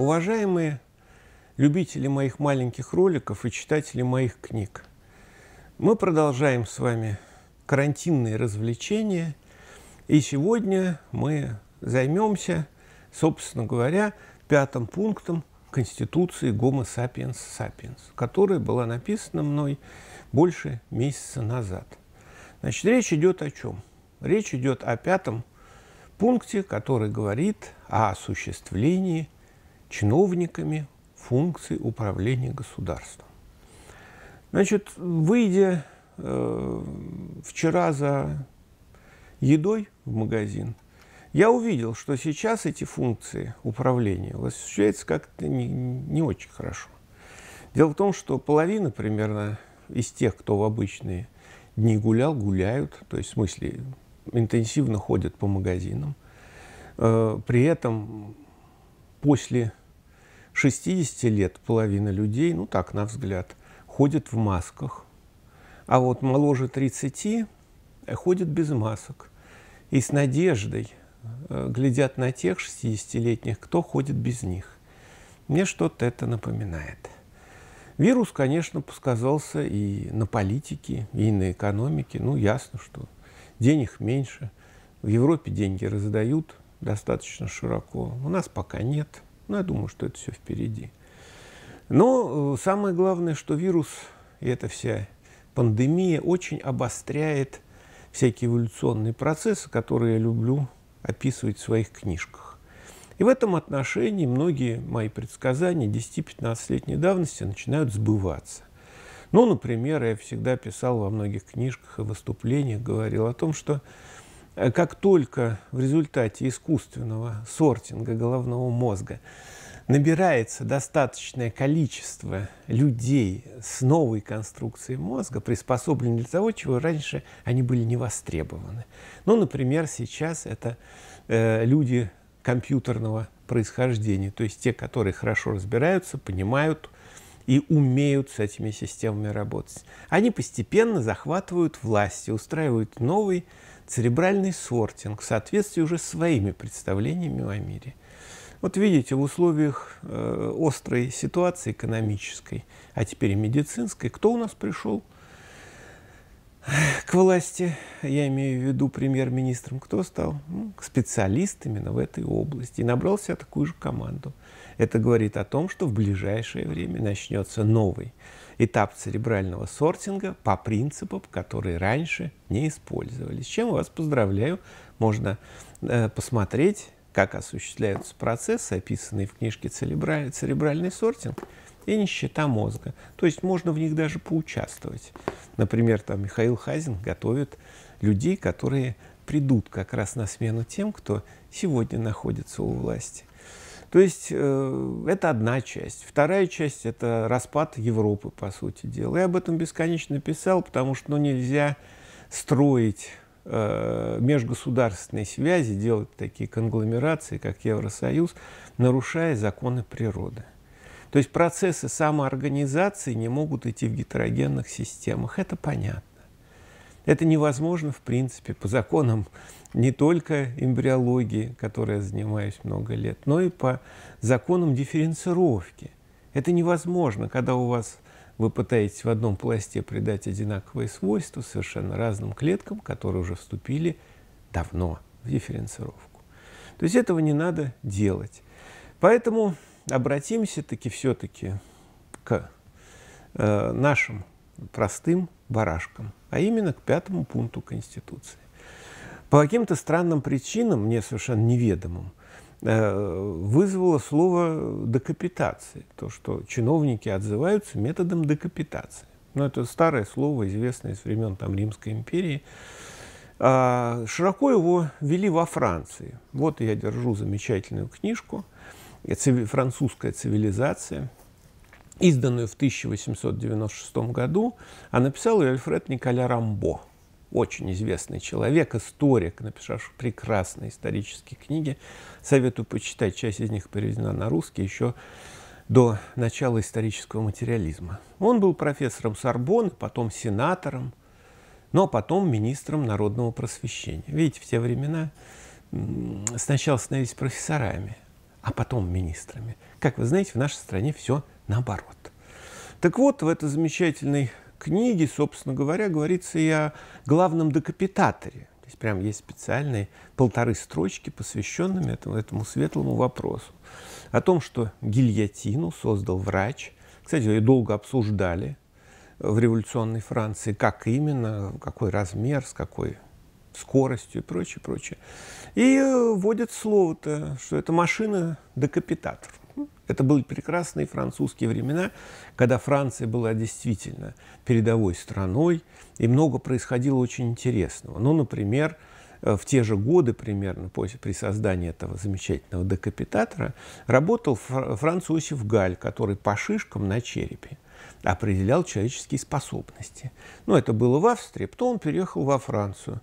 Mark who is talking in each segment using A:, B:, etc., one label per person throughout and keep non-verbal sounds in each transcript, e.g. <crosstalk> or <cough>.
A: Уважаемые любители моих маленьких роликов и читатели моих книг, мы продолжаем с вами карантинные развлечения, и сегодня мы займемся, собственно говоря, пятым пунктом Конституции Гомо Сапиенс Сапиенс, которая была написана мной больше месяца назад. Значит, речь идет о чем? Речь идет о пятом пункте, который говорит о осуществлении – чиновниками функции управления государством. Значит, выйдя э, вчера за едой в магазин, я увидел, что сейчас эти функции управления осуществляются как-то не, не очень хорошо. Дело в том, что половина примерно из тех, кто в обычные дни гулял, гуляют, то есть в смысле интенсивно ходят по магазинам. Э, при этом после 60 лет половина людей, ну так, на взгляд, ходят в масках. А вот моложе 30 ходят без масок. И с надеждой э, глядят на тех 60-летних, кто ходит без них. Мне что-то это напоминает. Вирус, конечно, сказался и на политике, и на экономике. Ну, ясно, что денег меньше. В Европе деньги раздают достаточно широко. У нас пока нет. Но ну, я думаю, что это все впереди. Но э, самое главное, что вирус и эта вся пандемия очень обостряет всякие эволюционные процессы, которые я люблю описывать в своих книжках. И в этом отношении многие мои предсказания 10-15-летней давности начинают сбываться. Ну, например, я всегда писал во многих книжках и выступлениях, говорил о том, что Э, как только в результате искусственного сортинга головного мозга набирается достаточное количество людей с новой конструкцией мозга, приспособленной для того, чего раньше они были не востребованы. Ну, например, сейчас это э, люди компьютерного происхождения, то есть те, которые хорошо разбираются, понимают и умеют с этими системами работать. Они постепенно захватывают власть и устраивают новый церебральный сортинг в соответствии уже своими представлениями о мире. Вот видите, в условиях э, острой ситуации экономической, а теперь и медицинской, кто у нас пришел – к власти, я имею в виду премьер-министром, кто стал? Ну, специалист в этой области. И набрал себе такую же команду. Это говорит о том, что в ближайшее время начнется новый этап церебрального сортинга по принципам, которые раньше не использовались. С чем вас поздравляю. Можно э, посмотреть, как осуществляются процессы, описанные в книжке «Церебральный сортинг» и они мозга. То есть можно в них даже поучаствовать. Например, там Михаил Хазин готовит людей, которые придут как раз на смену тем, кто сегодня находится у власти. То есть э, это одна часть. Вторая часть – это распад Европы, по сути дела. Я об этом бесконечно писал, потому что ну, нельзя строить э, межгосударственные связи, делать такие конгломерации, как Евросоюз, нарушая законы природы. То есть процессы самоорганизации не могут идти в гетерогенных системах. Это понятно. Это невозможно, в принципе, по законам не только эмбриологии, которой я занимаюсь много лет, но и по законам дифференцировки. Это невозможно, когда у вас вы пытаетесь в одном пласте придать одинаковые свойства совершенно разным клеткам, которые уже вступили давно в дифференцировку. То есть этого не надо делать. Поэтому обратимся таки все-таки к э, нашим простым барашкам, а именно к пятому пункту Конституции. По каким-то странным причинам, мне совершенно неведомым, э, вызвало слово «декапитация», то, что чиновники отзываются методом декапитации. Но ну, это старое слово, известное с времен там, Римской империи. А, широко его вели во Франции. Вот я держу замечательную книжку – Э, французская цивилизация, изданную в 1896 году, а написал ее Альфред Николя Рамбо, очень известный человек, историк, написавший прекрасные исторические книги. Советую почитать, часть из них переведена на русский еще до начала исторического материализма. Он был профессором Сорбонны, потом сенатором, но потом министром народного просвещения. Видите, в те времена сначала становились профессорами, а потом министрами. Как вы знаете, в нашей стране все наоборот. Так вот, в этой замечательной книге, собственно говоря, говорится и о главном декапитаторе. Здесь прям есть специальные полторы строчки, посвященные этому, этому светлому вопросу. О том, что гильотину создал врач. Кстати, ее долго обсуждали в революционной Франции, как именно, какой размер, с какой скоростью и прочее, прочее. И э, вводят слово-то, что это машина декапитатор. Ну, это были прекрасные французские времена, когда Франция была действительно передовой страной, и много происходило очень интересного. Ну, например, э, в те же годы примерно после, при создании этого замечательного декапитатора работал французов Галь, который по шишкам на черепе определял человеческие способности. Ну, это было в Австрии, потом он переехал во Францию.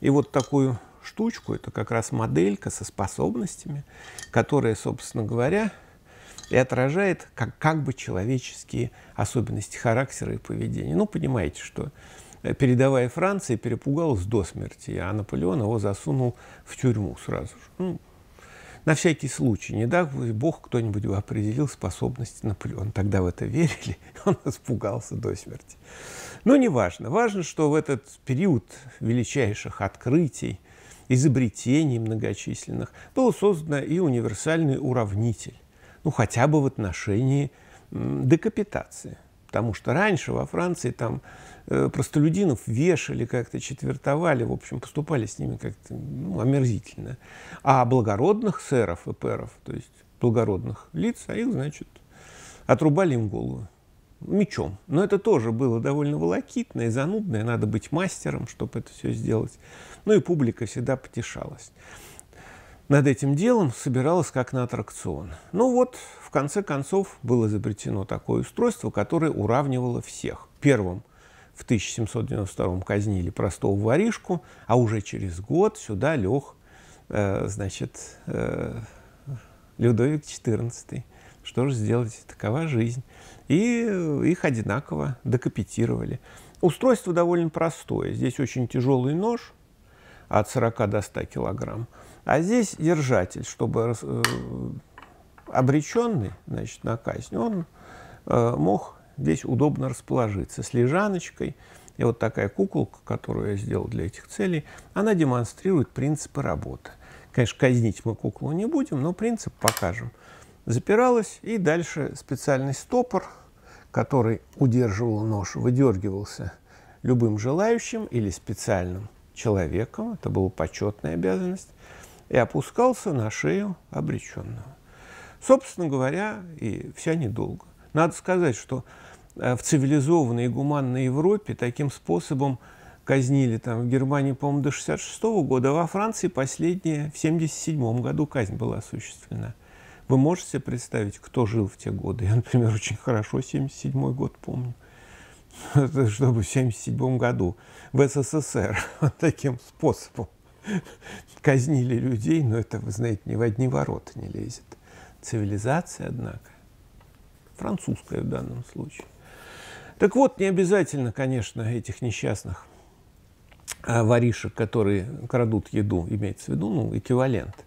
A: И вот такую штучку, это как раз моделька со способностями, которая, собственно говоря, и отражает как, как бы человеческие особенности характера и поведения. Ну, понимаете, что э, передовая Франция перепугалась до смерти, а Наполеон его засунул в тюрьму сразу же. Ну, на всякий случай, не дай бог, кто-нибудь определил способности Наполеона. Тогда в это верили, <laughs> он испугался до смерти. Но не важно. Важно, что в этот период величайших открытий, изобретений многочисленных был создан и универсальный уравнитель. Ну, хотя бы в отношении декапитации – Потому что раньше во Франции там э, простолюдинов вешали как-то, четвертовали, в общем, поступали с ними как-то ну, омерзительно. А благородных сэров и перов, то есть благородных лиц, а их, значит, отрубали им голову мечом. Но это тоже было довольно волокитное и занудное. Надо быть мастером, чтобы это все сделать. Ну и публика всегда потешалась. Над этим делом собиралась как на аттракцион. Ну вот, в конце концов было изобретено такое устройство, которое уравнивало всех. Первым в 1792 казнили простого воришку, а уже через год сюда лег э, значит, э, Людовик XIV. Что же сделать? Такова жизнь. И э, их одинаково декапитировали. Устройство довольно простое. Здесь очень тяжелый нож от 40 до 100 килограмм. А здесь держатель, чтобы э, обреченный значит, на казнь, он э, мог здесь удобно расположиться с лежаночкой. И вот такая куколка, которую я сделал для этих целей, она демонстрирует принципы работы. Конечно, казнить мы куклу не будем, но принцип покажем. Запиралась, и дальше специальный стопор, который удерживал нож, выдергивался любым желающим или специальным человеком, это была почетная обязанность, и опускался на шею обреченного. Собственно говоря, и вся недолго. Надо сказать, что э, в цивилизованной и гуманной Европе таким способом казнили там в Германии, по-моему, до 66 года, а во Франции последняя в 77 году казнь была осуществлена. Вы можете представить, кто жил в те годы? Я, например, очень хорошо 77 год помню. <laughs> Это чтобы в 77 году в СССР <laughs> таким способом <laughs> казнили людей, но это, вы знаете, ни в одни ворота не лезет цивилизация, однако, французская в данном случае. Так вот, не обязательно, конечно, этих несчастных а, воришек, которые крадут еду, имеется в виду, ну, эквивалент,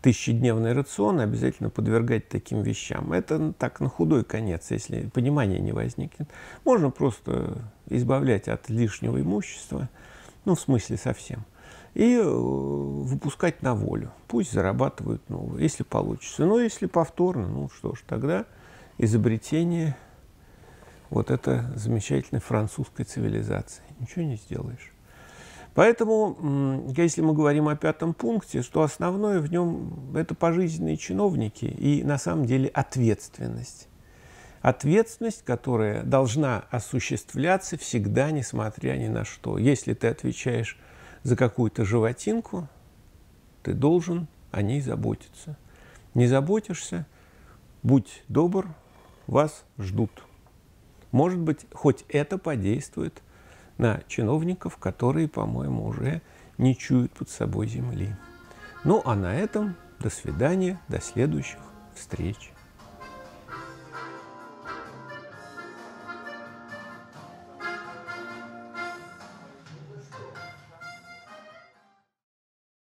A: тысячедневный рацион обязательно подвергать таким вещам. Это так на худой конец, если понимания не возникнет. Можно просто избавлять от лишнего имущества, ну, в смысле совсем – и э, выпускать на волю. Пусть зарабатывают новые, если получится. Но если повторно, ну что ж, тогда изобретение вот это замечательной французской цивилизации. Ничего не сделаешь. Поэтому, если мы говорим о пятом пункте, что основное в нем – это пожизненные чиновники и, на самом деле, ответственность. Ответственность, которая должна осуществляться всегда, несмотря ни на что. Если ты отвечаешь за какую-то животинку, ты должен о ней заботиться. Не заботишься, будь добр, вас ждут. Может быть, хоть это подействует на чиновников, которые, по-моему, уже не чуют под собой земли. Ну а на этом до свидания, до следующих встреч.